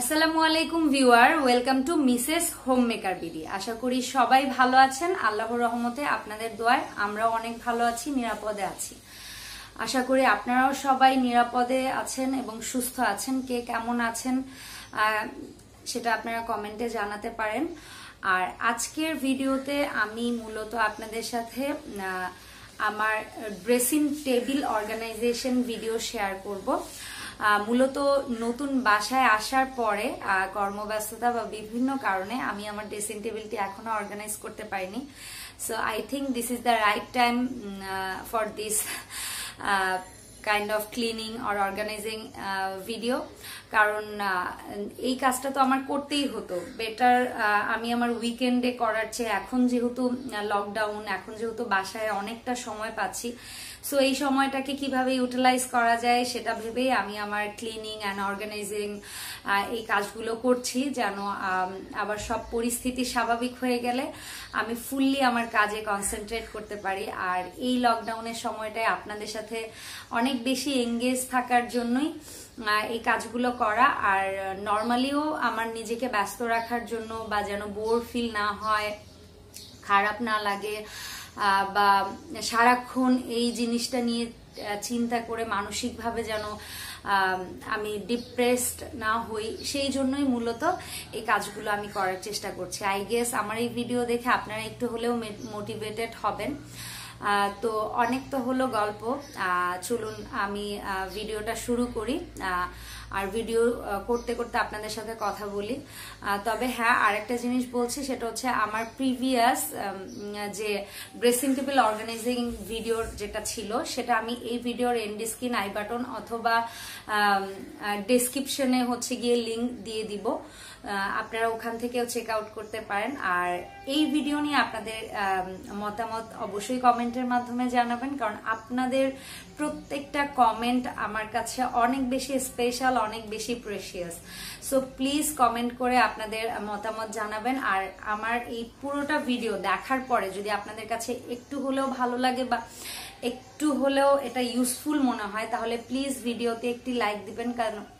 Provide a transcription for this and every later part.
আসসালামু আলাইকুম viewer welcome to Mrs home maker BD আশা করি সবাই ভালো আছেন আল্লাহর রহমতে আপনাদের দোয়ায় আমরা অনেক ভালো আছি নিরাপদে আছি আশা করি আপনারাও সবাই নিরাপদে আছেন এবং সুস্থ আছেন কে কেমন আছেন সেটা আপনারা কমেন্টে জানাতে পারেন আর আজকের ভিডিওতে আমি মূলত আপনাদের সাথে আমার dressing table organisation video share করবো মূলত নতুন বাসায় আসার পরে কর্মব্যস্ততা বা বিভিন্ন কারণে আমি আমার ড্রেসিং টেবিলটি এখনো অর্গানাইজ করতে পারিনি so I think this is the right time for this kind of cleaning or organising video কারণ এই কাজটা তো আমার করতেই হতো বেটার আমি আমার উইকেন্ডে করার চেয়ে এখন যেহেতু লকডাউন এখন যেহেতু বাসায় অনেকটা সময় পাচ্ছি সো এই সময়টাকে কিভাবে ইউটিলাইজ করা যায় সেটা ভেবেই আমি আমার ক্লিনিং অ্যান্ড অর্গানাইজিং এই কাজগুলো করছি যেন আবার সব পরিস্থিতি স্বাভাবিক হয়ে গেলে আমি ফুললি আমার কাজে কনসেন্ট্রেট করতে পারি আর এই লকডাউনের সময়টায় আপনাদের সাথে অনেক বেশি এঙ্গেজ থাকার জন্যই এই কাজগুলো করা আর নর্মালিও আমার নিজেকে ব্যস্ত রাখার জন্য বা যেন বোর ফিল না হয় খারাপ না লাগে বা সারাক্ষণ এই জিনিসটা নিয়ে চিন্তা করে মানসিকভাবে যেন আমি ডিপ্রেসড না হই সেই জন্যই মূলত এই কাজগুলো আমি করার চেষ্টা করছি আই গেস আমার এই ভিডিও দেখে আপনারা একটু হলেও মোটিভেটেড হবেন তো অনেক তো হলো গল্প চলুন আমি ভিডিওটা শুরু করি আর ভিডিও করতে করতে আপনাদের সাথে কথা বলি তবে হ্যাঁ আরেকটা জিনিস বলছি সেটা হচ্ছে আমার প্রিভিয়াস যে ড্রেসিং টেবিল অর্গানাইজিং ভিডিওর যেটা ছিল সেটা আমি এই ভিডিওর এন্ডি স্ক্রিন আই বাটন অথবা ডেসক্রিপশনে হচ্ছে গিয়ে লিঙ্ক দিয়ে দিব আপনারা ওখান থেকেও চেক আউট করতে পারেন আর এই ভিডিও নিয়ে আপনাদের মতামত অবশ্যই কমেন্টের মাধ্যমে জানাবেন কারণ আপনাদের প্রত্যেকটা কমেন্ট আমার কাছে অনেক বেশি স্পেশাল অনেক বেশি প্রেশিয়াস সো প্লিজ কমেন্ট করে আপনাদের মতামত জানাবেন আর আমার এই পুরোটা ভিডিও দেখার পরে যদি আপনাদের কাছে একটু হলেও ভালো লাগে বা একটু হলেও এটা ইউজফুল মনে হয় তাহলে প্লিজ ভিডিওতে একটি লাইক দিবেন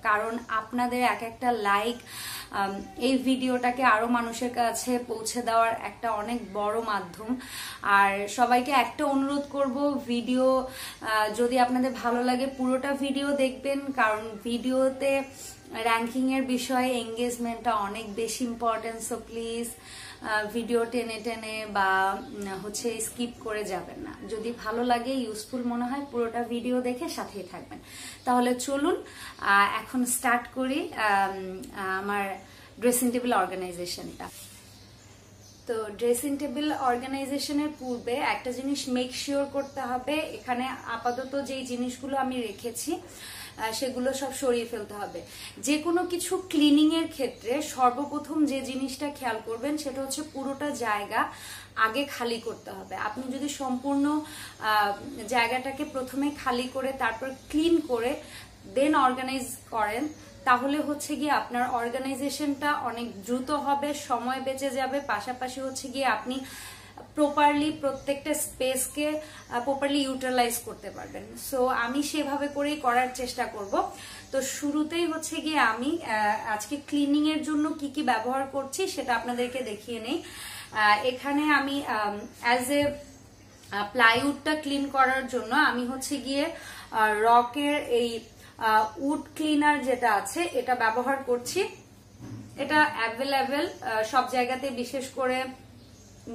কারণ আপনাদের এক একটা লাইক এই ভিডিওটাকে আরও মানুষের কাছে পৌঁছে দেওয়ার একটা অনেক বড় মাধ্যম আর সবাইকে একটা অনুরোধ করব ভিডিও যদি আপনাদের ভালো লাগে পুরোটা ভিডিও দেখবেন কারণ ভিডিওতে র্যাঙ্কিংয়ের বিষয়ে এঙ্গেজমেন্টটা অনেক বেশি ইম্পর্টেন্ট সো প্লিজ ভিডিও টেনে টেনে বা হচ্ছে স্কিপ করে যাবেন না যদি ভালো লাগে ইউজফুল মনে হয় পুরোটা ভিডিও দেখে সাথেই থাকবেন তাহলে চলুন এখন স্টার্ট করি আমার ড্রেসিং টেবিল অর্গানাইজেশনটা তো ড্রেসিং টেবিল অর্গানাইজেশনের পূর্বে একটা জিনিস মেক শিওর করতে হবে এখানে আপাতত যেই জিনিসগুলো আমি রেখেছি সেগুলো সব সরিয়ে ফেলতে হবে যে কোনো কিছু ক্লিনিং এর ক্ষেত্রে সর্বপ্রথম যে জিনিসটা খেয়াল করবেন সেটা হচ্ছে পুরোটা জায়গা আগে খালি করতে হবে আপনি যদি সম্পূর্ণ জায়গাটাকে প্রথমে খালি করে তারপর ক্লিন করে দেন অর্গানাইজ করেন তাহলে হচ্ছে গিয়ে আপনার অর্গানাইজেশনটা অনেক দ্রুত হবে সময় বেঁচে যাবে পাশাপাশি হচ্ছে গিয়ে আপনি প্রপারলি প্রত্যেকটা স্পেসকে প্রপারলি ইউটিলাইজ করতে পারবেন সো আমি সেভাবে করেই করার চেষ্টা করব তো শুরুতেই হচ্ছে গিয়ে আমি আজকে ক্লিনিং এর জন্য কি কি ব্যবহার করছি সেটা আপনাদেরকে দেখিয়ে নেই এখানে আমি অ্যাজ এ প্লাইউডটা ক্লিন করার জন্য আমি হচ্ছে গিয়ে রকের এই উড ক্লিনার যেটা আছে এটা ব্যবহার করছি এটা অ্যাভেলেবেল সব জায়গাতে বিশেষ করে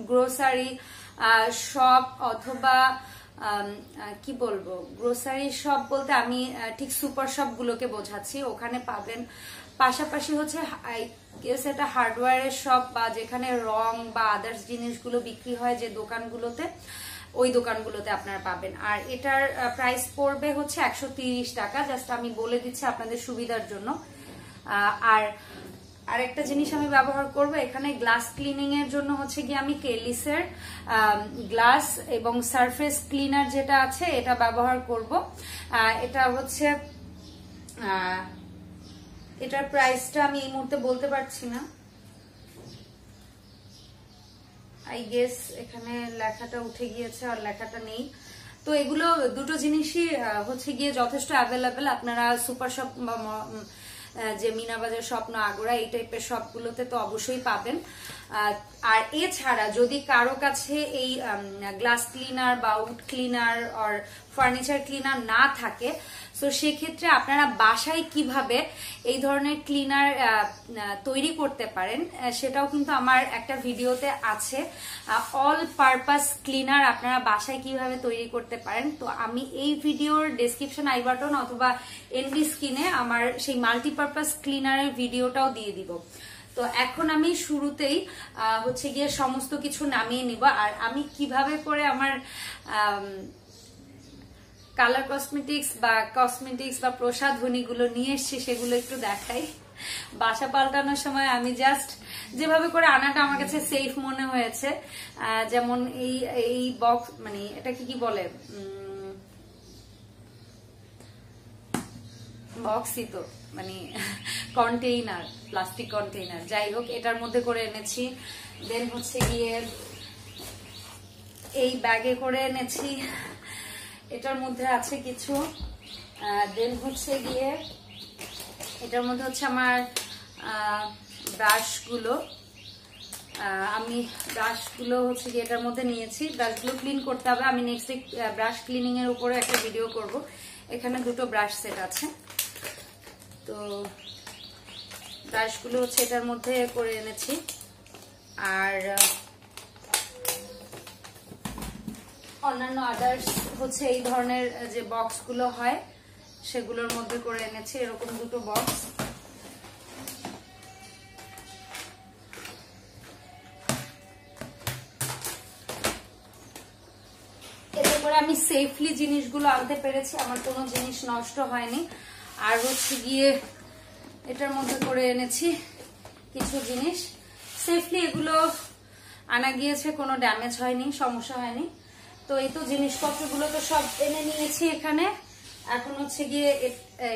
গ্রোসারি শপ অথবা কি বলবো গ্রোসারি শপ বলতে আমি ঠিক সুপার শপগুলোকে বোঝাচ্ছি ওখানে পাবেন পাশাপাশি হচ্ছে এটা হার্ডওয়ারের শপ বা যেখানে রং বা আদার্স জিনিসগুলো বিক্রি হয় যে দোকানগুলোতে ওই দোকানগুলোতে আপনারা পাবেন আর এটার প্রাইস পড়বে হচ্ছে একশো টাকা জাস্ট আমি বলে দিচ্ছি আপনাদের সুবিধার জন্য আর আর একটা জিনিস আমি ব্যবহার করব এখানে গ্লাস ক্লিনিং এর জন্য হচ্ছে গিয়ে আমি কেলিসের গ্লাস এবং সারফেস ক্লিনার যেটা আছে এটা ব্যবহার করব এটা হচ্ছে এটার প্রাইসটা আমি এই মুহূর্তে বলতে পারছি না আই গেস এখানে লেখাটা উঠে গিয়েছে আর লেখাটা নেই তো এগুলো দুটো জিনিসই হচ্ছে গিয়ে যথেষ্ট অ্যাভেলেবেল আপনারা সুপার শপ বা যে মিনাবাজার স্বপ্ন আগোড়া এই টাইপের সবগুলোতে তো অবশ্যই পাবেন আর এছাড়া যদি কারো কাছে এই গ্লাস ক্লিনার বা উড ক্লিনার ফার্নিচার ক্লিনার না থাকে সো সেক্ষেত্রে আপনারা বাসায় কিভাবে এই ধরনের ক্লিনার তৈরি করতে পারেন সেটাও কিন্তু আমার একটা ভিডিওতে আছে অল পারপাস ক্লিনার আপনারা বাসায় কিভাবে তৈরি করতে পারেন তো আমি এই ভিডিওর ডেসক্রিপশন আই বাটন অথবা এনডি স্ক্রিনে আমার সেই মাল্টিপারপাস ক্লিনারের ভিডিওটাও দিয়ে দিব তো এখন আমি শুরুতেই হচ্ছে গিয়ে সমস্ত কিছু নামিয়ে নিব আর আমি কিভাবে করে আমার কালার কসমেটিক্স বা কসমেটিক্স বা গুলো নিয়ে এসছি সেগুলো একটু দেখাই বাসা পাল্টানোর সময় আমি জাস্ট যেভাবে করে আনাটা আমার কাছে সেফ মনে হয়েছে যেমন এই এই বক্স মানে এটা কি কি বলে বক্সই তো মানে কন্টেইনার প্লাস্টিক কন্টেইনার যাই হোক এটার মধ্যে করে এনেছি দেন হচ্ছে গিয়ে এই ব্যাগে করে এনেছি এটার মধ্যে আছে কিছু দেন হচ্ছে গিয়ে এটার মধ্যে হচ্ছে আমার ব্রাশগুলো আমি ব্রাশগুলো হচ্ছে গিয়ে এটার মধ্যে নিয়েছি ব্রাশগুলো ক্লিন করতে হবে আমি নেক্সট ব্রাশ ক্লিনিংয়ের উপরে একটা ভিডিও করব এখানে দুটো ব্রাশ সেট আছে তো ব্রাশগুলো হচ্ছে এটার মধ্যে করে এনেছি আর অন্যান্য আদার্স হচ্ছে এই ধরনের যে বক্সগুলো হয় সেগুলোর মধ্যে করে এনেছি এরকম দুটো বক্স এতে আমি সেফলি জিনিসগুলো আনতে পেরেছি আমার কোনো জিনিস নষ্ট হয়নি আর হচ্ছে গিয়ে এটার মধ্যে করে এনেছি কিছু জিনিস সেফলি এগুলো আনা গিয়েছে কোনো ড্যামেজ হয়নি সমস্যা হয়নি তো এই তো জিনিসপত্রগুলো তো সব এনে নিয়েছি এখানে এখন হচ্ছে গিয়ে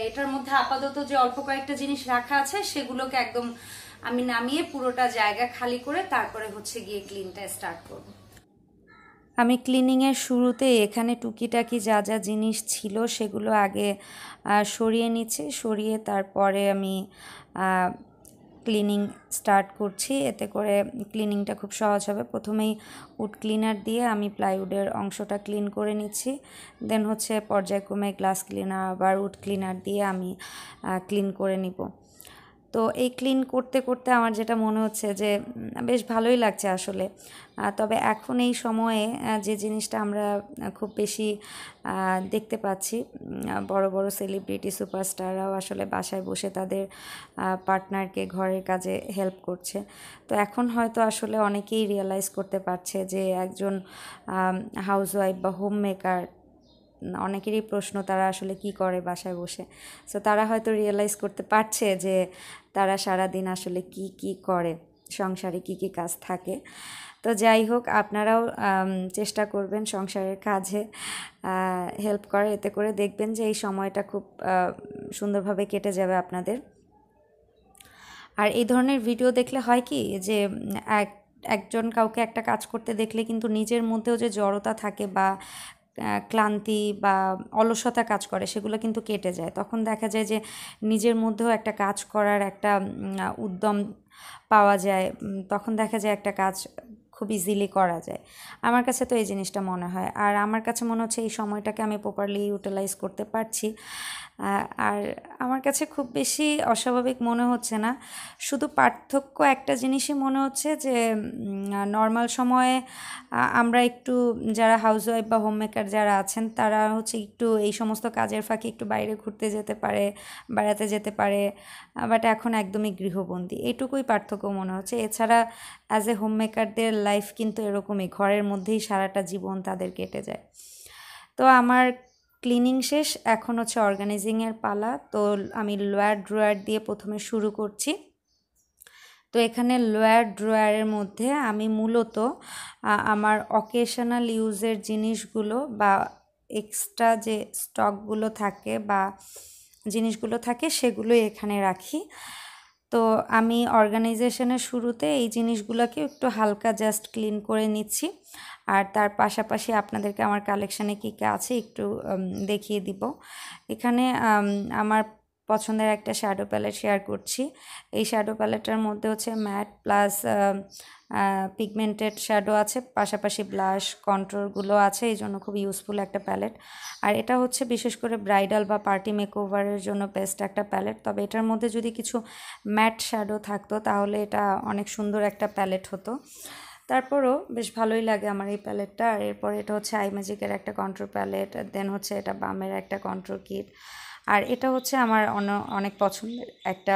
এটার মধ্যে আপাতত যে অল্প কয়েকটা জিনিস রাখা আছে সেগুলোকে একদম আমি নামিয়ে পুরোটা জায়গা খালি করে তারপরে হচ্ছে গিয়ে ক্লিনটা স্টার্ট করব আমি ক্লিনিংয়ের শুরুতে এখানে টুকিটাকি যা যা জিনিস ছিল সেগুলো আগে সরিয়ে নিচ্ছে সরিয়ে তারপরে আমি ক্লিনিং স্টার্ট করছি এতে করে ক্লিনিংটা খুব সহজ হবে প্রথমেই উড ক্লিনার দিয়ে আমি প্লাইউডের অংশটা ক্লিন করে নিচ্ছি দেন হচ্ছে পর্যায়ক্রমে গ্লাস ক্লিনার আবার উড ক্লিনার দিয়ে আমি ক্লিন করে নিব তো এই ক্লিন করতে করতে আমার যেটা মনে হচ্ছে যে বেশ ভালোই লাগছে আসলে তবে এখন এই সময়ে যে জিনিসটা আমরা খুব বেশি দেখতে পাচ্ছি বড় বড় সেলিব্রিটি সুপারস্টাররাও আসলে বাসায় বসে তাদের পার্টনারকে ঘরের কাজে হেল্প করছে তো এখন হয়তো আসলে অনেকেই রিয়েলাইজ করতে পারছে যে একজন হাউসওয়াইফ বা হোম মেকার অনেকেরই প্রশ্ন তারা আসলে কি করে বাসায় বসে সো তারা হয়তো রিয়েলাইজ করতে পারছে যে তারা সারাদিন আসলে কি কি করে সংসারে কি কি কাজ থাকে তো যাই হোক আপনারাও চেষ্টা করবেন সংসারের কাজে হেল্প করে এতে করে দেখবেন যে এই সময়টা খুব সুন্দরভাবে কেটে যাবে আপনাদের আর এই ধরনের ভিডিও দেখলে হয় কি যে এক একজন কাউকে একটা কাজ করতে দেখলে কিন্তু নিজের মধ্যেও যে জড়তা থাকে বা ক্লান্তি বা অলসতা কাজ করে সেগুলো কিন্তু কেটে যায় তখন দেখা যায় যে নিজের মধ্যেও একটা কাজ করার একটা উদ্যম পাওয়া যায় তখন দেখা যায় একটা কাজ খুব ইজিলি করা যায় আমার কাছে তো এই জিনিসটা মনে হয় আর আমার কাছে মনে হচ্ছে এই সময়টাকে আমি প্রপারলি ইউটিলাইজ করতে পারছি আর আমার কাছে খুব বেশি অস্বাভাবিক মনে হচ্ছে না শুধু পার্থক্য একটা জিনিসই মনে হচ্ছে যে নর্মাল সময়ে আমরা একটু যারা ওয়াইফ বা হোম মেকার যারা আছেন তারা হচ্ছে একটু এই সমস্ত কাজের ফাঁকে একটু বাইরে ঘুরতে যেতে পারে বেড়াতে যেতে পারে বাট এখন একদমই গৃহবন্দী এইটুকুই পার্থক্য মনে হচ্ছে এছাড়া অ্যাজ এ হোম মেকারদের লাইফ কিন্তু এরকমই ঘরের মধ্যেই সারাটা জীবন তাদের কেটে যায় তো আমার ক্লিনিং শেষ এখন হচ্ছে অর্গানাইজিংয়ের পালা তো আমি লোয়ার ড্রয়ার দিয়ে প্রথমে শুরু করছি তো এখানে লোয়ার ড্রয়ারের মধ্যে আমি মূলত আমার অকেশনাল ইউজের জিনিসগুলো বা এক্সট্রা যে স্টকগুলো থাকে বা জিনিসগুলো থাকে সেগুলো এখানে রাখি তো আমি অর্গানাইজেশনের শুরুতে এই জিনিসগুলোকে একটু হালকা জাস্ট ক্লিন করে নিচ্ছি আর তার পাশাপাশি আপনাদেরকে আমার কালেকশানে কী কী আছে একটু দেখিয়ে দিব এখানে আমার পছন্দের একটা শ্যাডো প্যালেট শেয়ার করছি এই শ্যাডো প্যালেটটার মধ্যে হচ্ছে ম্যাট প্লাস পিগমেন্টেড শ্যাডো আছে পাশাপাশি ব্লাশ কন্ট্রোলগুলো আছে এই জন্য খুব ইউজফুল একটা প্যালেট আর এটা হচ্ছে বিশেষ করে ব্রাইডাল বা পার্টি মেকওভারের জন্য বেস্ট একটা প্যালেট তবে এটার মধ্যে যদি কিছু ম্যাট শ্যাডো থাকতো তাহলে এটা অনেক সুন্দর একটা প্যালেট হতো তারপরও বেশ ভালোই লাগে আমার এই প্যালেটটা আর এরপর এটা হচ্ছে আই ম্যাজিকের একটা কন্ট্রোল প্যালেট দেন হচ্ছে এটা বামের একটা কন্ট্রোল কিট আর এটা হচ্ছে আমার অনেক পছন্দের একটা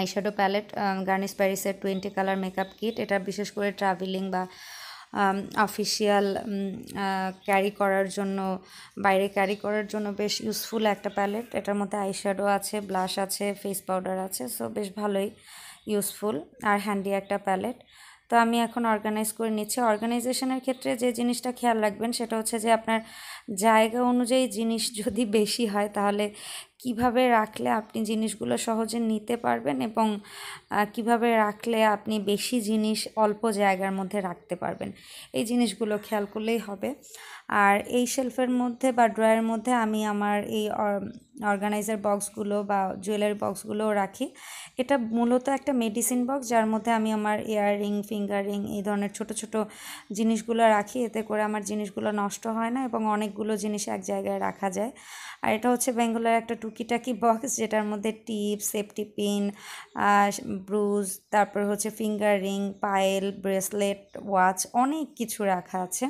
আইশ্যাডো প্যালেট গার্নিস প্যারিসের টোয়েন্টি কালার মেকআপ কিট এটা বিশেষ করে ট্রাভেলিং বা অফিসিয়াল ক্যারি করার জন্য বাইরে ক্যারি করার জন্য বেশ ইউজফুল একটা প্যালেট এটার মধ্যে আইশ্যাডো আছে ব্লাশ আছে ফেস পাউডার আছে সো বেশ ভালোই ইউজফুল আর হ্যান্ডি একটা প্যালেট তো আমি এখন অর্গানাইজ করে নিচ্ছি অর্গানাইজেশনের ক্ষেত্রে যে জিনিসটা খেয়াল রাখবেন সেটা হচ্ছে যে আপনার জায়গা অনুযায়ী জিনিস যদি বেশি হয় তাহলে কিভাবে রাখলে আপনি জিনিসগুলো সহজে নিতে পারবেন এবং কিভাবে রাখলে আপনি বেশি জিনিস অল্প জায়গার মধ্যে রাখতে পারবেন এই জিনিসগুলো খেয়াল করলেই হবে আর এই শেলফের মধ্যে বা ড্রয়ের মধ্যে আমি আমার এই অর্গানাইজার বক্সগুলো বা জুয়েলারি বক্সগুলোও রাখি এটা মূলত একটা মেডিসিন বক্স যার মধ্যে আমি আমার ইয়াররিং ফিঙ্গারিং এই ধরনের ছোট ছোট জিনিসগুলো রাখি এতে করে আমার জিনিসগুলো নষ্ট হয় না এবং অনেকগুলো জিনিস এক জায়গায় রাখা যায় আর এটা হচ্ছে বেঙ্গলের একটা টুকিটাকি বক্স যেটার মধ্যে টিপ সেফটি পিন ব্রুজ তারপর হচ্ছে ফিঙ্গার রিং পায়েল ব্রেসলেট ওয়াচ অনেক কিছু রাখা আছে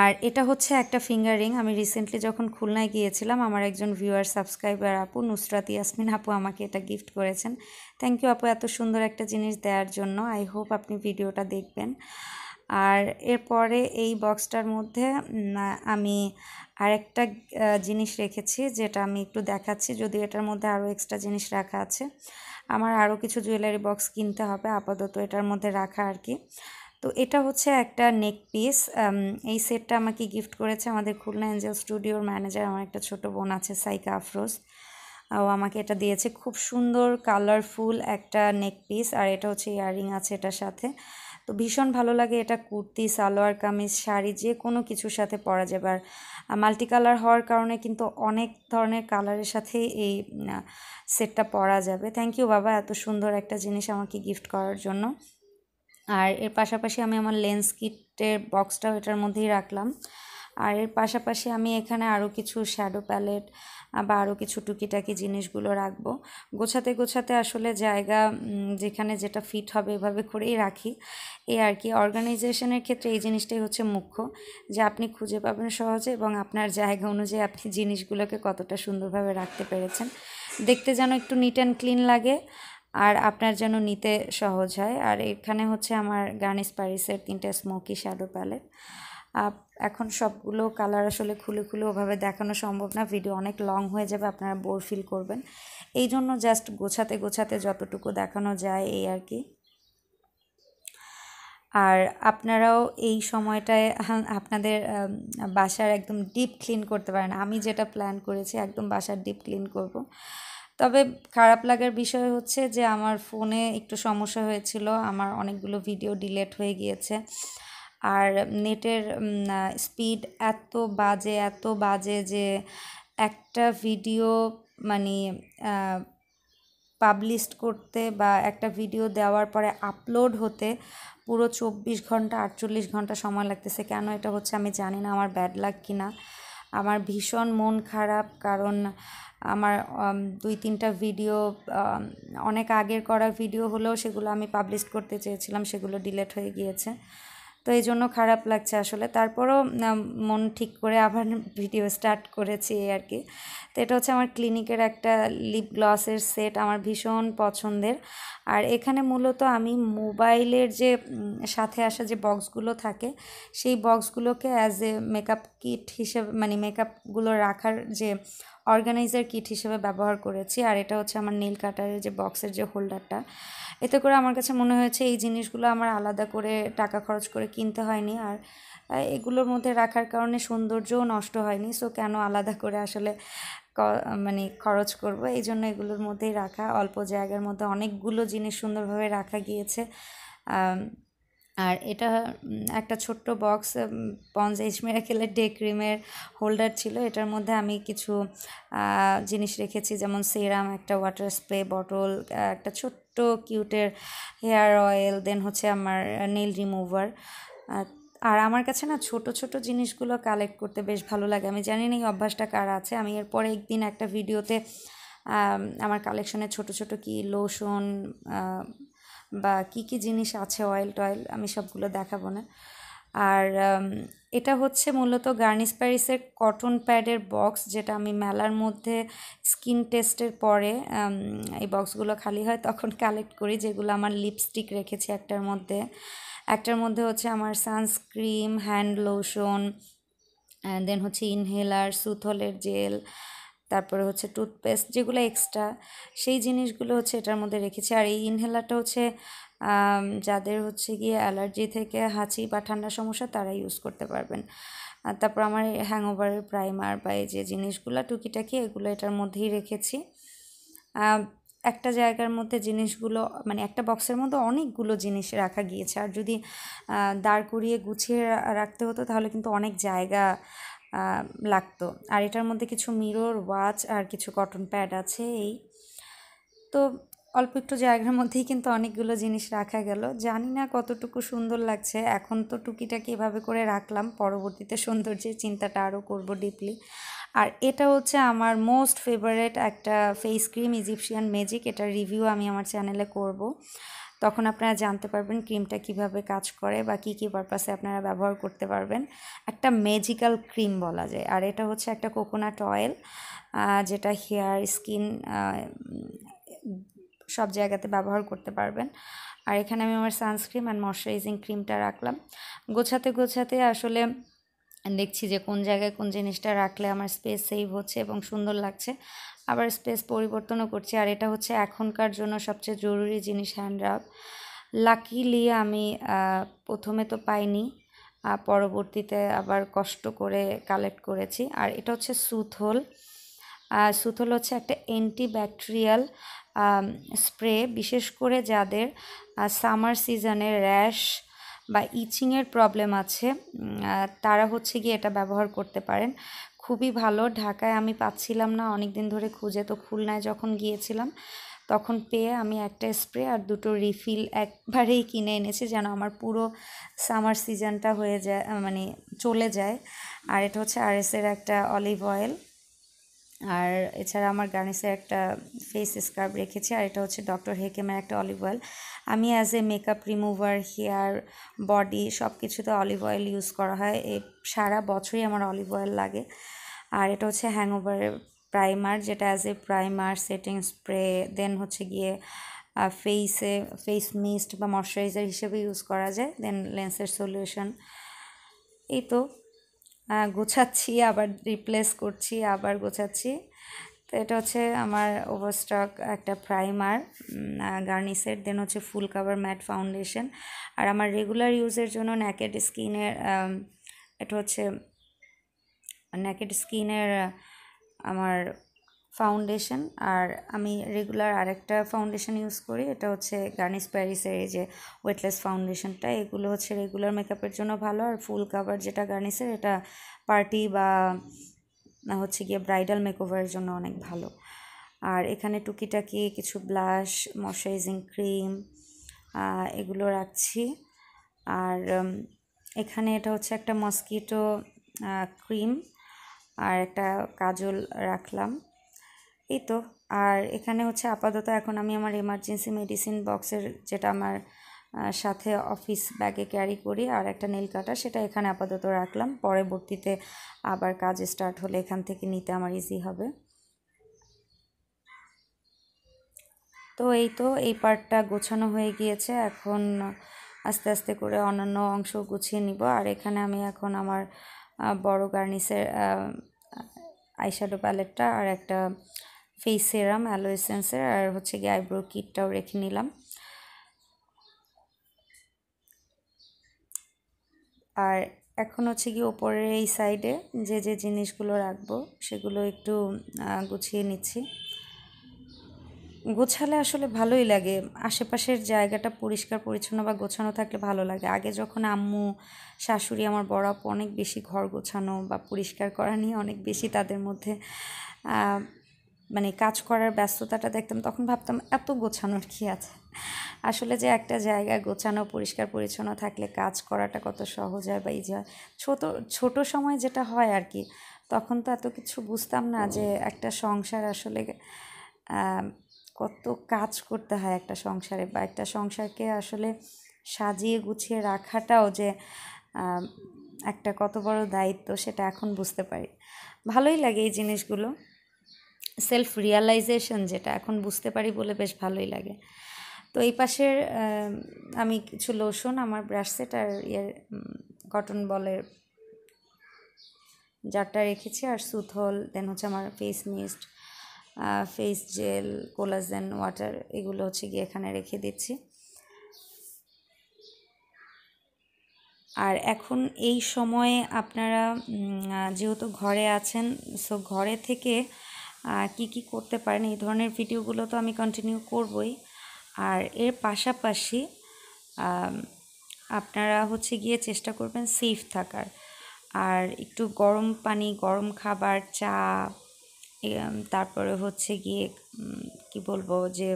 আর এটা হচ্ছে একটা ফিঙ্গার রিং আমি রিসেন্টলি যখন খুলনায় গিয়েছিলাম আমার একজন ভিউয়ার সাবস্ক্রাইবার আপু নুসরাত ইয়াসমিন আপু আমাকে এটা গিফট করেছেন থ্যাংক ইউ আপু এত সুন্দর একটা জিনিস দেওয়ার জন্য আই হোপ আপনি ভিডিওটা দেখবেন আর এরপরে এই বক্সটার মধ্যে আমি আরেকটা জিনিস রেখেছি যেটা আমি একটু দেখাচ্ছি যদি এটার মধ্যে আরও এক্সট্রা জিনিস রাখা আছে আমার আরও কিছু জুয়েলারি বক্স কিনতে হবে আপাতত এটার মধ্যে রাখা আর কি তো এটা হচ্ছে একটা নেক পিস এই সেটটা আমাকে গিফট করেছে আমাদের খুলনা এঞ্জেল স্টুডিওর ম্যানেজার আমার একটা ছোট বোন আছে সাইকা আফরোজ ও আমাকে এটা দিয়েছে খুব সুন্দর কালারফুল একটা নেক পিস আর এটা হচ্ছে ইয়াররিং আছে এটার সাথে তো ভীষণ ভালো লাগে এটা কুর্তি সালোয়ার কামিজ শাড়ি যে কোনো কিছুর সাথে পরা যাবে আর মাল্টি কালার হওয়ার কারণে কিন্তু অনেক ধরনের কালারের সাথে এই সেটটা পরা যাবে থ্যাংক ইউ বাবা এত সুন্দর একটা জিনিস আমাকে গিফট করার জন্য আর এর পাশাপাশি আমি আমার লেন্স কিটের বক্সটাও এটার মধ্যেই রাখলাম আর এর পাশাপাশি আমি এখানে আরও কিছু শ্যাডো প্যালেট বা আরও কিছু টুকিটাকি জিনিসগুলো রাখবো গোছাতে গোছাতে আসলে জায়গা যেখানে যেটা ফিট হবে এভাবে করেই রাখি এই আর কি অর্গানাইজেশনের ক্ষেত্রে এই জিনিসটাই হচ্ছে মুখ্য যে আপনি খুঁজে পাবেন সহজে এবং আপনার জায়গা অনুযায়ী আপনি জিনিসগুলোকে কতটা সুন্দরভাবে রাখতে পেরেছেন দেখতে যেন একটু নিট অ্যান্ড ক্লিন লাগে আর আপনার জন্য নিতে সহজ হয় আর এখানে হচ্ছে আমার গার্নিস প্যারিসের তিনটে স্মোকি শ্যাডো প্যালেট এখন সবগুলো কালার আসলে খুলে খুলে ওভাবে দেখানো সম্ভব না ভিডিও অনেক লং হয়ে যাবে আপনারা বোর ফিল করবেন এই জন্য জাস্ট গোছাতে গোছাতে যতটুকু দেখানো যায় এই আর কি আর আপনারাও এই সময়টায় আপনাদের বাসার একদম ডিপ ক্লিন করতে পারেন আমি যেটা প্ল্যান করেছি একদম বাসার ডিপ ক্লিন করব তবে খারাপ লাগার বিষয় হচ্ছে যে আমার ফোনে একটু সমস্যা হয়েছিল আমার অনেকগুলো ভিডিও ডিলেট হয়ে গিয়েছে আর নেটের স্পিড এত বাজে এত বাজে যে একটা ভিডিও মানে পাবলিশ করতে বা একটা ভিডিও দেওয়ার পরে আপলোড হতে পুরো চব্বিশ ঘন্টা আটচল্লিশ ঘন্টা সময় লাগতেছে কেন এটা হচ্ছে আমি জানি না আমার ব্যাড লাগ কি না আমার ভীষণ মন খারাপ কারণ আমার দুই তিনটা ভিডিও অনেক আগের করা ভিডিও হলেও সেগুলো আমি পাবলিশ করতে চেয়েছিলাম সেগুলো ডিলেট হয়ে গিয়েছে তো এই জন্য খারাপ লাগছে আসলে তারপরও মন ঠিক করে আবার ভিডিও স্টার্ট করেছি এই আর কি তো এটা হচ্ছে আমার ক্লিনিকের একটা লিপ গ্লসের সেট আমার ভীষণ পছন্দের আর এখানে মূলত আমি মোবাইলের যে সাথে আসা যে বক্সগুলো থাকে সেই বক্সগুলোকে অ্যাজ এ মেকআপ কিট হিসেবে মানে মেকআপগুলো রাখার যে অর্গানাইজার কিট হিসেবে ব্যবহার করেছি আর এটা হচ্ছে আমার নীল কাটারের যে বক্সের যে হোল্ডারটা এতে করে আমার কাছে মনে হয়েছে এই জিনিসগুলো আমার আলাদা করে টাকা খরচ করে কিনতে হয়নি আর এগুলোর মধ্যে রাখার কারণে সৌন্দর্যও নষ্ট হয়নি সো কেন আলাদা করে আসলে মানে খরচ করব এই জন্য এগুলোর মধ্যেই রাখা অল্প জায়গার মধ্যে অনেকগুলো জিনিস সুন্দরভাবে রাখা গিয়েছে আর এটা একটা ছোট্ট বক্স পঞ্জ ইসমিরাকেলের ডে ক্রিমের হোল্ডার ছিল এটার মধ্যে আমি কিছু জিনিস রেখেছি যেমন সেরাম একটা ওয়াটার স্প্রে বটল একটা ছোট্ট কিউটের হেয়ার অয়েল দেন হচ্ছে আমার নেল রিমুভার আর আমার কাছে না ছোট ছোট জিনিসগুলো কালেক্ট করতে বেশ ভালো লাগে আমি জানি না এই অভ্যাসটা কার আছে আমি এরপরে একদিন একটা ভিডিওতে আমার কালেকশনে ছোট ছোট কি লোশন বা কি কি জিনিস আছে অয়েল টয়েল আমি সবগুলো দেখাবো না আর এটা হচ্ছে মূলত গার্নিস প্যারিসের কটন প্যাডের বক্স যেটা আমি মেলার মধ্যে স্কিন টেস্টের পরে এই বক্সগুলো খালি হয় তখন কালেক্ট করি যেগুলো আমার লিপস্টিক রেখেছি একটার মধ্যে একটার মধ্যে হচ্ছে আমার সানস্ক্রিম হ্যান্ড লোশন দেন হচ্ছে ইনহেলার সুথলের জেল তারপরে হচ্ছে টুথপেস্ট যেগুলো এক্সট্রা সেই জিনিসগুলো হচ্ছে এটার মধ্যে রেখেছি আর এই ইনহেলারটা হচ্ছে যাদের হচ্ছে গিয়ে অ্যালার্জি থেকে হাঁচি বা ঠান্ডা সমস্যা তারা ইউজ করতে পারবেন তারপর আমার হ্যাংওভারের প্রাইমার বা এই যে জিনিসগুলো টুকিটাকি এগুলো এটার মধ্যেই রেখেছি একটা জায়গার মধ্যে জিনিসগুলো মানে একটা বক্সের মধ্যে অনেকগুলো জিনিস রাখা গিয়েছে আর যদি দাঁড় করিয়ে গুছিয়ে রাখতে হতো তাহলে কিন্তু অনেক জায়গা লাগতো আর এটার মধ্যে কিছু মিরর ওয়াচ আর কিছু কটন প্যাড আছে এই তো অল্প একটু জায়গার মধ্যেই কিন্তু অনেকগুলো জিনিস রাখা গেল জানি না কতটুকু সুন্দর লাগছে এখন তো টুকিটাকি এভাবে করে রাখলাম পরবর্তীতে সৌন্দর্যের চিন্তাটা আরও করব ডিপলি আর এটা হচ্ছে আমার মোস্ট ফেভারেট একটা ফেস ক্রিম ইজিপশিয়ান ম্যাজিক এটার রিভিউ আমি আমার চ্যানেলে করবো তখন আপনারা জানতে পারবেন ক্রিমটা কিভাবে কাজ করে বা কী কী পারপাসে আপনারা ব্যবহার করতে পারবেন একটা ম্যাজিক্যাল ক্রিম বলা যায় আর এটা হচ্ছে একটা কোকোনাট অয়েল যেটা হেয়ার স্কিন সব জায়গাতে ব্যবহার করতে পারবেন আর এখানে আমি আমার সানস্ক্রিন অ্যান্ড ময়শ্চারাইজিং ক্রিমটা রাখলাম গোছাতে গোছাতে আসলে দেখছি যে কোন জায়গায় কোন জিনিসটা রাখলে আমার স্পেস সেভ হচ্ছে এবং সুন্দর লাগছে আবার স্পেস পরিবর্তনও করছি আর এটা হচ্ছে এখনকার জন্য সবচেয়ে জরুরি জিনিস হ্যান্ড রাব লাকিলি আমি প্রথমে তো পাইনি পরবর্তীতে আবার কষ্ট করে কালেক্ট করেছি আর এটা হচ্ছে সুথল সুথল হচ্ছে একটা অ্যান্টিব্যাকটেরিয়াল স্প্রে বিশেষ করে যাদের সামার সিজনে র্যাশ বা ইচিংয়ের প্রবলেম আছে তারা হচ্ছে গিয়ে এটা ব্যবহার করতে পারেন খুবই ভালো ঢাকায় আমি পাচ্ছিলাম না অনেক দিন ধরে খুঁজে তো খুলনায় যখন গিয়েছিলাম তখন পেয়ে আমি একটা স্প্রে আর দুটো রিফিল একবারেই কিনে এনেছি যেন আমার পুরো সামার সিজনটা হয়ে যায় মানে চলে যায় আর এটা হচ্ছে আরএসের একটা অলিভ অয়েল আর এছাড়া আমার গার্নিসের একটা ফেস স্ক্রাব রেখেছি আর এটা হচ্ছে ডক্টর হেকেমের একটা অলিভ অয়েল আমি as a makeup remover hair body সব কিছুতে অলিভ অয়েল ইউজ করা হয় এ সারা বছরই আমার অলিভ অয়েল লাগে আর এটা হচ্ছে হ্যাংওভারের প্রাইমার যেটা as a primer setting spray then হচ্ছে গিয়ে ফেসে ফেস মিস্ট বা ময়শ্চারাইজার হিসেবে ইউজ করা যায় দেন লেন্সের সলিউশন এই তো গোছাচ্ছি আবার রিপ্লেস করছি আবার গোছাচ্ছি তো এটা হচ্ছে আমার ওভারস্টক একটা প্রাইমার গার্নিসের দেন হচ্ছে ফুল কাভার ম্যাট ফাউন্ডেশন আর আমার রেগুলার ইউজের জন্য ন্যাকেড স্কিনের এটা হচ্ছে নেকেড স্কিনের আমার ফাউন্ডেশন আর আমি রেগুলার আরেকটা ফাউন্ডেশন ইউজ করি এটা হচ্ছে গার্নিস প্যারিসের এই যে ওয়েটলেস ফাউন্ডেশনটা এগুলো হচ্ছে রেগুলার মেকআপের জন্য ভালো আর ফুল কাভার যেটা গার্নিসের এটা পার্টি বা হচ্ছে গিয়ে ব্রাইডাল মেকওভারের জন্য অনেক ভালো আর এখানে টুকিটাকি কিছু ব্লাশ ময়শ্চারাইজিং ক্রিম এগুলো রাখছি আর এখানে এটা হচ্ছে একটা মস্কিটো ক্রিম আর একটা কাজল রাখলাম এই তো আর এখানে হচ্ছে আপাতত এখন আমি আমার এমার্জেন্সি মেডিসিন বক্সের যেটা আমার সাথে অফিস ব্যাগে ক্যারি করি আর একটা নীল কাটা সেটা এখানে আপাতত রাখলাম পরবর্তীতে আবার কাজ স্টার্ট হলে এখান থেকে নিতে আমার ইজি হবে তো এই তো এই পার্টটা গোছানো হয়ে গিয়েছে এখন আস্তে আস্তে করে অন্যান্য অংশ গুছিয়ে নিব আর এখানে আমি এখন আমার বড় গার্নিসের আইশ্যাডো প্যালেটটা আর একটা ফেস সেরাম অ্যালোয়েসেন্সের আর হচ্ছে গিয়ে আইব্রো কিটটাও রেখে নিলাম আর এখন হচ্ছে গিয়ে ওপরের এই সাইডে যে যে জিনিসগুলো রাখবো সেগুলো একটু গুছিয়ে নিচ্ছি গোছালে আসলে ভালোই লাগে আশেপাশের জায়গাটা পরিষ্কার পরিচ্ছন্ন বা গোছানো থাকলে ভালো লাগে আগে যখন আম্মু শাশুড়ি আমার বড় অনেক বেশি ঘর গোছানো বা পরিষ্কার করা নিয়ে অনেক বেশি তাদের মধ্যে মানে কাজ করার ব্যস্ততাটা দেখতাম তখন ভাবতাম এত গোছানোর কী আছে আসলে যে একটা জায়গা গোছানো পরিষ্কার পরিচ্ছন্ন থাকলে কাজ করাটা কত সহজ হয় বা ইজি হয় ছোটো ছোটো সময় যেটা হয় আর কি তখন তো এত কিছু বুঝতাম না যে একটা সংসার আসলে কত কাজ করতে হয় একটা সংসারে বা একটা সংসারকে আসলে সাজিয়ে গুছিয়ে রাখাটাও যে একটা কত বড় দায়িত্ব সেটা এখন বুঝতে পারি ভালোই লাগে এই জিনিসগুলো সেলফ রিয়ালাইজেশন যেটা এখন বুঝতে পারি বলে বেশ ভালোই লাগে তো এই পাশের আমি কিছু লোশন আমার ব্রাশ সেট আর ইয়ের কটন বলের জারটা রেখেছি আর সুথল দেন হচ্ছে আমার face mist face gel collagen water এগুলো হচ্ছে গিয়ে এখানে রেখে দিচ্ছি আর এখন এই সময়ে আপনারা যেহেতু ঘরে আছেন সো ঘরে থেকে কি কি করতে পারেন এই ধরনের ভিডিওগুলো তো আমি কন্টিনিউ করবই আর এর পাশাপাশি আপনারা হচ্ছে গিয়ে চেষ্টা করবেন সেফ থাকার আর একটু গরম পানি গরম খাবার চা তারপরে হচ্ছে গিয়ে কি বলবো যে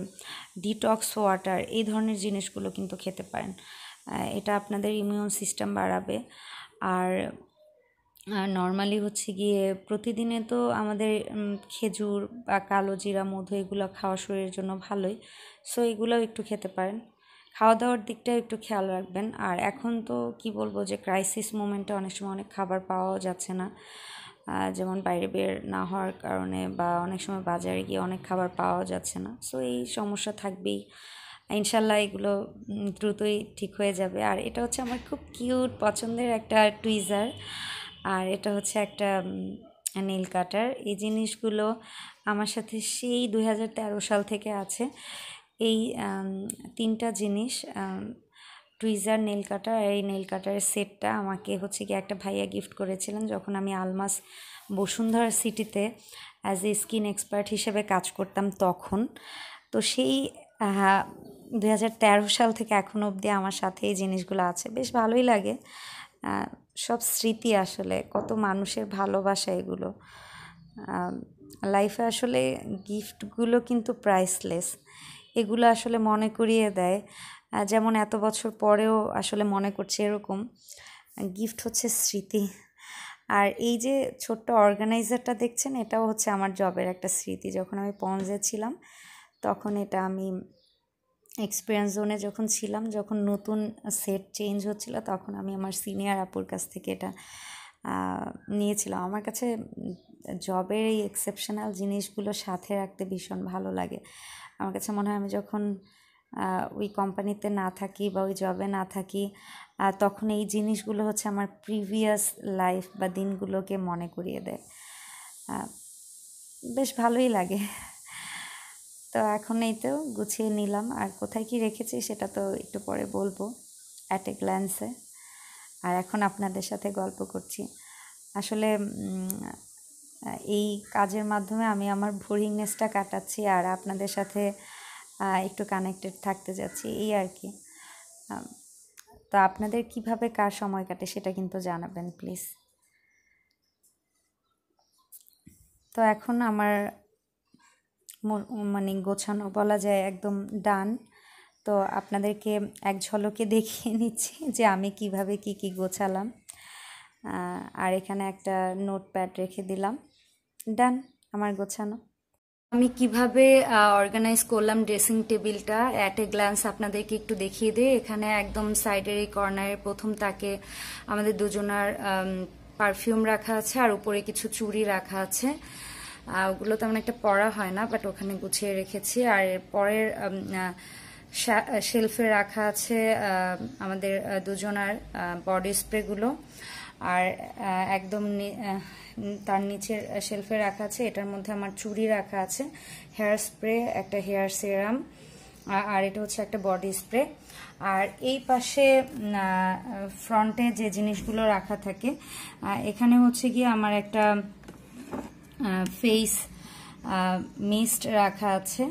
ডিটক্স ওয়াটার এই ধরনের জিনিসগুলো কিন্তু খেতে পারেন এটা আপনাদের ইমিউন সিস্টেম বাড়াবে আর নর্মালি হচ্ছে গিয়ে প্রতিদিনে তো আমাদের খেজুর বা কালো জিরা মধু এগুলো খাওয়া শরীরের জন্য ভালোই সো এগুলোও একটু খেতে পারেন খাওয়া দাওয়ার দিকটাও একটু খেয়াল রাখবেন আর এখন তো কি বলবো যে ক্রাইসিস মোমেন্টে অনেক সময় অনেক খাবার পাওয়াও যাচ্ছে না যেমন বাইরে বের না হওয়ার কারণে বা অনেক সময় বাজারে গিয়ে অনেক খাবার পাওয়া যাচ্ছে না সো এই সমস্যা থাকবেই ইনশাল্লাহ এগুলো দ্রুতই ঠিক হয়ে যাবে আর এটা হচ্ছে আমার খুব কিউট পছন্দের একটা টুইজার আর এটা হচ্ছে একটা নীল কাটার এই জিনিসগুলো আমার সাথে সেই দু সাল থেকে আছে এই তিনটা জিনিস টুইজার নেল কাটার এই নেল কাটারের সেটটা আমাকে হচ্ছে কি একটা ভাইয়া গিফট করেছিলেন যখন আমি আলমাস বসুন্ধরা সিটিতে অ্যাজ এ স্কিন এক্সপার্ট হিসেবে কাজ করতাম তখন তো সেই দু সাল থেকে এখন অবধি আমার সাথে এই জিনিসগুলো আছে বেশ ভালোই লাগে সব স্মৃতি আসলে কত মানুষের ভালোবাসা এগুলো লাইফে আসলে গিফটগুলো কিন্তু প্রাইসলেস এগুলো আসলে মনে করিয়ে দেয় যেমন এত বছর পরেও আসলে মনে করছি এরকম গিফট হচ্ছে স্মৃতি আর এই যে ছোট্ট অর্গানাইজারটা দেখছেন এটাও হচ্ছে আমার জবের একটা স্মৃতি যখন আমি পঞ্জে ছিলাম তখন এটা আমি এক্সপিরিয়েন্স জোনে যখন ছিলাম যখন নতুন সেট চেঞ্জ হচ্ছিল তখন আমি আমার সিনিয়র আপুর কাছ থেকে এটা নিয়েছিলাম আমার কাছে জবের এই এক্সেপশনাল জিনিসগুলো সাথে রাখতে ভীষণ ভালো লাগে আমার কাছে মনে হয় আমি যখন ওই কোম্পানিতে না থাকি বা ওই জবে না থাকি তখন এই জিনিসগুলো হচ্ছে আমার প্রিভিয়াস লাইফ বা দিনগুলোকে মনে করিয়ে দেয় বেশ ভালোই লাগে তো এখন এই তো গুছিয়ে নিলাম আর কোথায় কি রেখেছি সেটা তো একটু পরে বলবো অ্যাট এ গ্ল্যান্সে আর এখন আপনাদের সাথে গল্প করছি আসলে এই কাজের মাধ্যমে আমি আমার ভোরিংনেসটা কাটাচ্ছি আর আপনাদের সাথে একটু কানেক্টেড থাকতে যাচ্ছি এই আর কি তো আপনাদের কিভাবে কার সময় কাটে সেটা কিন্তু জানাবেন প্লিজ তো এখন আমার মানে গোছানো বলা যায় একদম ডান তো আপনাদেরকে এক ঝলকে দেখিয়ে নিচ্ছি যে আমি কিভাবে কি কি গোছালাম আর এখানে একটা নোটপ্যাড রেখে দিলাম ডান আমার গোছানো আমি কিভাবে অর্গানাইজ করলাম ড্রেসিং টেবিলটা অ্যাট এ গ্লান্স আপনাদেরকে একটু দেখিয়ে দিই এখানে একদম সাইডের এই কর্নারের প্রথম তাকে আমাদের দুজনার পারফিউম রাখা আছে আর উপরে কিছু চুড়ি রাখা আছে ওগুলো তেমন একটা পরা হয় না বাট ওখানে গুছিয়ে রেখেছি আর পরের শেলফে রাখা আছে আমাদের দুজনার বডি স্প্রেগুলো আর একদম তার নিচের শেলফে রাখা আছে এটার মধ্যে আমার চুড়ি রাখা আছে হেয়ার স্প্রে একটা হেয়ার সেরাম আর এটা হচ্ছে একটা বডি স্প্রে আর এই পাশে ফ্রন্টে যে জিনিসগুলো রাখা থাকে এখানে হচ্ছে গিয়ে আমার একটা ফেস মিস্ট রাখা আছে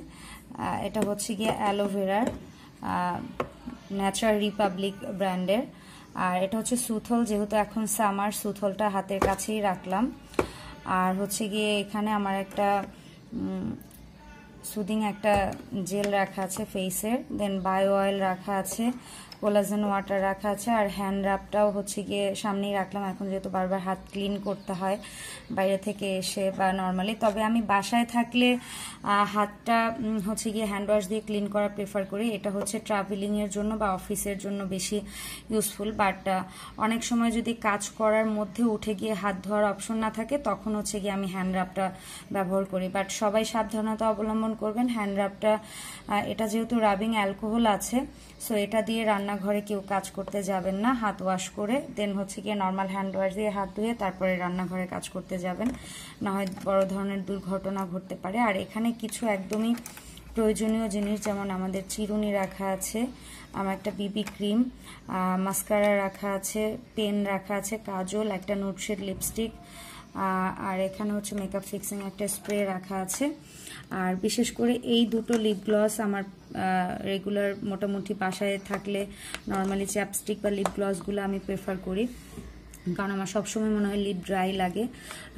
এটা হচ্ছে গিয়ে অ্যালোভেরার ন্যাচারাল রিপাবলিক ব্র্যান্ডের আর এটা হচ্ছে সুথল যেহেতু এখন সামার সুথলটা হাতের কাছেই রাখলাম আর হচ্ছে গিয়ে এখানে আমার একটা সুদিং একটা জেল রাখা আছে ফেসের দেন বায়ো অয়েল রাখা আছে কোলাজেন ওয়াটার রাখা আছে আর হ্যান্ড র্যাপটাও হচ্ছে গিয়ে সামনেই রাখলাম এখন যেহেতু বারবার হাত ক্লিন করতে হয় বাইরে থেকে এসে বা নর্মালি তবে আমি বাসায় থাকলে হাতটা হচ্ছে গিয়ে হ্যান্ড ওয়াশ দিয়ে ক্লিন করা প্রেফার করি এটা হচ্ছে ট্রাভেলিংয়ের জন্য বা অফিসের জন্য বেশি ইউজফুল বাট অনেক সময় যদি কাজ করার মধ্যে উঠে গিয়ে হাত ধোয়ার অপশন না থাকে তখন হচ্ছে গিয়ে আমি হ্যান্ড র্যাপটা ব্যবহার করি বাট সবাই সাবধানতা অবলম্বন করবেন হ্যান্ড র্যাপটা এটা যেহেতু রাবিং অ্যালকোহল আছে সো এটা দিয়ে রান্না রান্নাঘরে কেউ কাজ করতে যাবেন না হাত ওয়াশ করে দেন হচ্ছে গিয়ে নর্মাল হ্যান্ড ওয়াশ দিয়ে হাত ধুয়ে তারপরে রান্নাঘরে কাজ করতে যাবেন না হয় বড় ধরনের দুর্ঘটনা ঘটতে পারে আর এখানে কিছু একদমই প্রয়োজনীয় জিনিস যেমন আমাদের চিরুনি রাখা আছে আমার একটা বিবি ক্রিম মাস্কারা রাখা আছে পেন রাখা আছে কাজল একটা নোটশেড লিপস্টিক আর এখানে হচ্ছে মেকআপ ফিক্সিং একটা স্প্রে রাখা আছে আর বিশেষ করে এই দুটো লিপ গ্লস আমার রেগুলার মোটামুটি বাসায় থাকলে নর্মালি চ্যাপস্টিক বা লিপ গ্লসগুলো আমি প্রেফার করি কারণ আমার সবসময় মনে হয় লিপ ড্রাই লাগে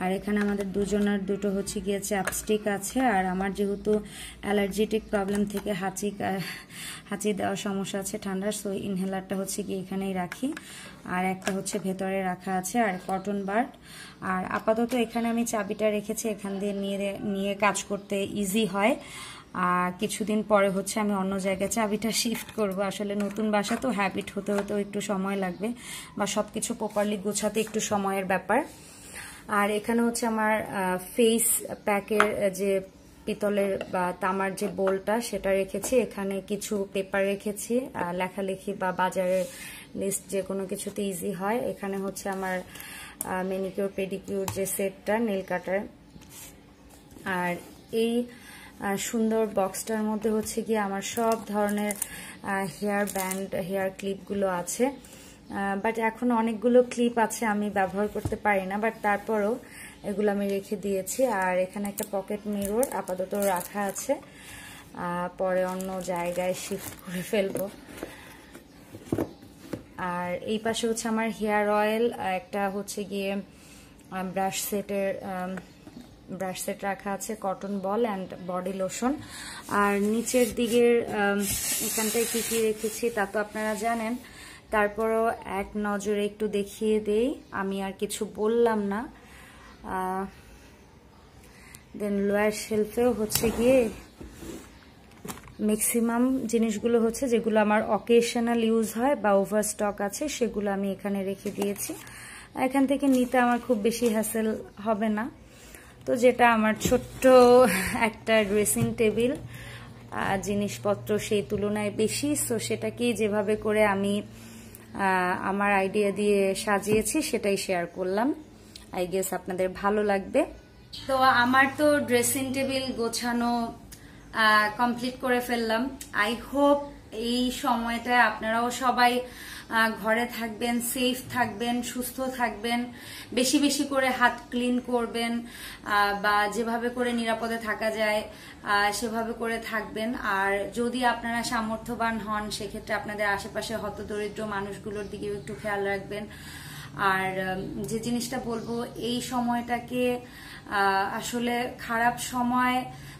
আর এখানে আমাদের দুজনের দুটো হচ্ছে গিয়ে চ্যাপস্টিক আছে আর আমার যেহেতু অ্যালার্জেটিক প্রবলেম থেকে হাঁচি হাঁচি দেওয়ার সমস্যা আছে ঠান্ডার সো ইনহেলারটা হচ্ছে গিয়ে এখানেই রাখি আর একটা হচ্ছে ভেতরে রাখা আছে আর কটন বার্ড আর আপাতত এখানে আমি চাবিটা রেখেছি এখান দিয়ে নিয়ে নিয়ে কাজ করতে ইজি হয় আর কিছুদিন পরে হচ্ছে আমি অন্য জায়গায় চাবিটা শিফট করব আসলে নতুন বাসা তো হ্যাবিট হতে হতেও একটু সময় লাগবে বা সব কিছু প্রপারলি গোছাতে একটু সময়ের ব্যাপার আর এখানে হচ্ছে আমার ফেস প্যাকের যে পিতলের বা তামার যে বোলটা সেটা রেখেছি এখানে কিছু পেপার রেখেছি লেখালেখি বা বাজারের লিস্ট যে কোনো কিছুতে ইজি হয় এখানে হচ্ছে আমার মেনিকিউর পেডিকিউর যে সেটটা নেল কাটার আর এই সুন্দর বক্সটার মধ্যে হচ্ছে গিয়ে আমার সব ধরনের হেয়ার ব্যান্ড হেয়ার ক্লিপগুলো আছে বাট এখন অনেকগুলো ক্লিপ আছে আমি ব্যবহার করতে পারি না বাট তারপরও এগুলো আমি রেখে দিয়েছি আর এখানে একটা পকেট মিরর আপাতত রাখা আছে পরে অন্য জায়গায় শিফট করে ফেলবো আর এই পাশে হচ্ছে আমার হেয়ার অয়েল একটা হচ্ছে গিয়ে ব্রাশ সেটের ব্রাশ সেট রাখা আছে cotton ball and body lotion আর নিচের দিকের এখানটায় কী কী রেখেছি তা তো আপনারা জানেন তারপরও এক নজরে একটু দেখিয়ে দেই আমি আর কিছু বললাম না দেন লোয়ার শেলফেও হচ্ছে গিয়ে ম্যাক্সিমাম জিনিসগুলো হচ্ছে যেগুলো আমার অকেশনাল ইউজ হয় বা ওভার স্টক আছে সেগুলো আমি এখানে রেখে দিয়েছি এখান থেকে নিতে আমার খুব বেশি হ্যাসেল হবে না তো যেটা আমার ছোট্ট একটা ড্রেসিং টেবিল জিনিসপত্র সেই তুলনায় বেশি সো সেটাকে যেভাবে করে আমি আমার আইডিয়া দিয়ে সাজিয়েছি সেটাই শেয়ার করলাম আই গেস আপনাদের ভালো লাগবে তো আমার তো ড্রেসিং টেবিল গোছানো কমপ্লিট করে ফেললাম আই হোপ এই সময়টায় আপনারাও সবাই ঘরে থাকবেন সেফ থাকবেন সুস্থ থাকবেন বেশি বেশি করে হাত ক্লিন করবেন বা যেভাবে করে নিরাপদে থাকা যায় সেভাবে করে থাকবেন আর যদি আপনারা সামর্থ্যবান হন সেক্ষেত্রে আপনাদের আশেপাশে হতদরিদ্র মানুষগুলোর দিকেও একটু খেয়াল রাখবেন আর যে জিনিসটা বলবো এই সময়টাকে আসলে খারাপ সময়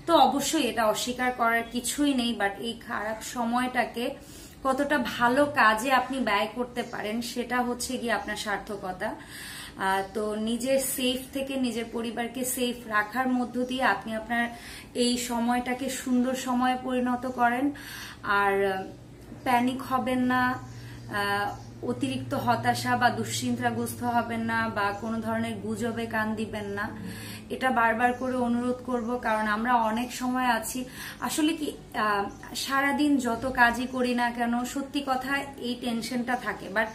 তো অবশ্যই এটা অস্বীকার করার কিছুই নেই বাট এই খারাপ সময়টাকে কতটা ভালো কাজে আপনি ব্যয় করতে পারেন সেটা হচ্ছে গিয়ে আপনার সার্থকতা তো নিজের সেফ থেকে নিজের পরিবারকে সেফ রাখার মধ্য দিয়ে আপনি আপনার এই সময়টাকে সুন্দর সময়ে পরিণত করেন আর প্যানিক হবেন না অতিরিক্ত হতাশা বা দুশ্চিন্তাগ্রস্ত হবেন না বা কোনো ধরনের গুজবে কান দিবেন না এটা বারবার করে অনুরোধ করব কারণ আমরা অনেক সময় আছি আসলে কি সারাদিন যত কাজই করি না কেন সত্যি কথা এই টেনশনটা থাকে বাট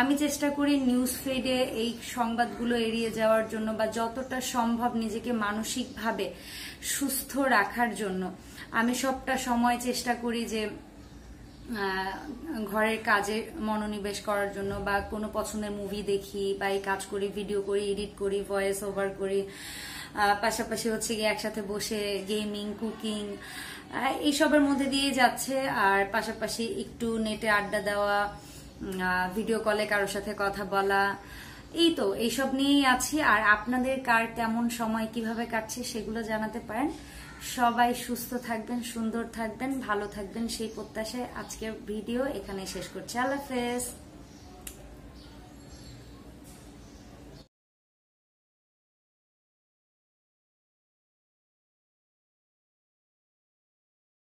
আমি চেষ্টা করি নিউজ ফিডে এই সংবাদগুলো এড়িয়ে যাওয়ার জন্য বা যতটা সম্ভব নিজেকে মানসিকভাবে সুস্থ রাখার জন্য আমি সবটা সময় চেষ্টা করি যে ঘরের কাজে মনোনিবেশ করার জন্য বা কোনো পছন্দের মুভি দেখি বা এই কাজ করি ভিডিও করি এডিট করি ভয়েস ওভার করি পাশাপাশি হচ্ছে গিয়ে একসাথে বসে গেমিং কুকিং এইসবের মধ্যে দিয়ে যাচ্ছে আর পাশাপাশি একটু নেটে আড্ডা দেওয়া ভিডিও কলে কারোর সাথে কথা বলা এই তো এইসব নিয়েই আছি আর আপনাদের কার কেমন সময় কিভাবে কাটছে সেগুলো জানাতে পারেন সবাই সুস্থ থাকবেন সুন্দর থাকবেন ভালো থাকবেন সেই প্রত্যাশায় আজকের ভিডিও এখানে শেষ করছি আল্লাহ হাফেজ